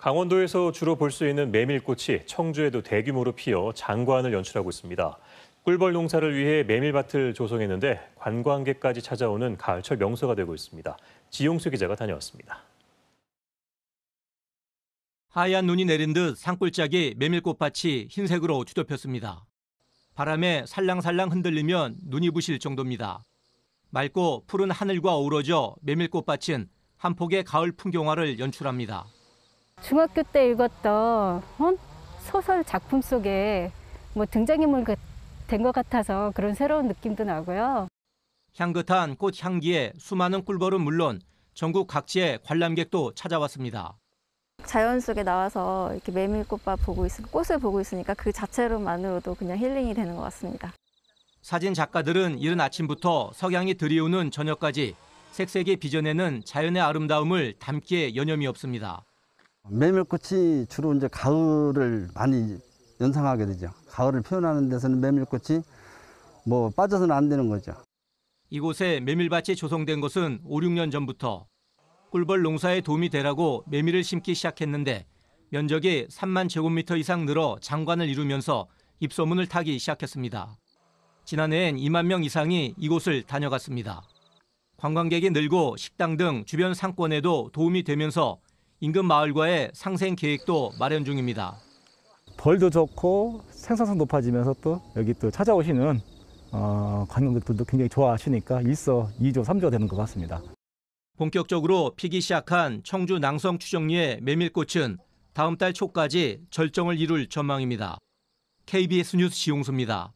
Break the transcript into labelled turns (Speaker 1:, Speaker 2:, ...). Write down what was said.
Speaker 1: 강원도에서 주로 볼 수 있는 메밀꽃이 청주에도 대규모로 피어 장관을 연출하고 있습니다. 꿀벌 농사를 위해 메밀밭을 조성했는데 관광객까지 찾아오는 가을철 명소가 되고 있습니다. 지용수 기자가 다녀왔습니다. 하얀 눈이 내린 듯 산골짜기 메밀꽃밭이 흰색으로 뒤덮였습니다. 바람에 살랑살랑 흔들리면 눈이 부실 정도입니다. 맑고 푸른 하늘과 어우러져 메밀꽃밭은 한 폭의 가을 풍경화를 연출합니다. 중학교 때 읽었던 어? 소설 작품 속에 뭐 등장인물 그, 된것 같아서 그런 새로운 느낌도 나고요. 향긋한 꽃 향기에 수많은 꿀벌은 물론 전국 각지의 관람객도 찾아왔습니다. 자연 속에 나와서 이렇게 메밀꽃밭 보고 있, 꽃을 보고 있으니까 그 자체로만으로도 그냥 힐링이 되는 것 같습니다. 사진 작가들은 이른 아침부터 석양이 들이오는 저녁까지 색색이 빚어내는 자연의 아름다움을 담기에 여념이 없습니다. 메밀꽃이 주로 이제 가을을 많이 연상하게 되죠. 가을을 표현하는 데서는 메밀꽃이 뭐 빠져서는 안 되는 거죠. 이곳에 메밀밭이 조성된 것은 5, 6년 전부터 꿀벌 농사에 도움이 되라고 메밀을 심기 시작했는데 면적이 3만 제곱미터 이상 늘어 장관을 이루면서 입소문을 타기 시작했습니다. 지난해엔 2만 명 이상이 이곳을 다녀갔습니다. 관광객이 늘고 식당 등 주변 상권에도 도움이 되면서 인근 마을과의 상생 계획도 마련 중입니다. 벌도 좋고 생산성 높아지면서 또 여기 또 찾아오시는 어, 관광객들도 굉장히 좋아하시니까 일서 2조, 3조 되는 것 같습니다. 본격적으로 피기 시작한 청주 낭성 추정리의 메밀꽃은 다음 달 초까지 절정을 이룰 전망입니다. KBS 뉴스 시용수입니다.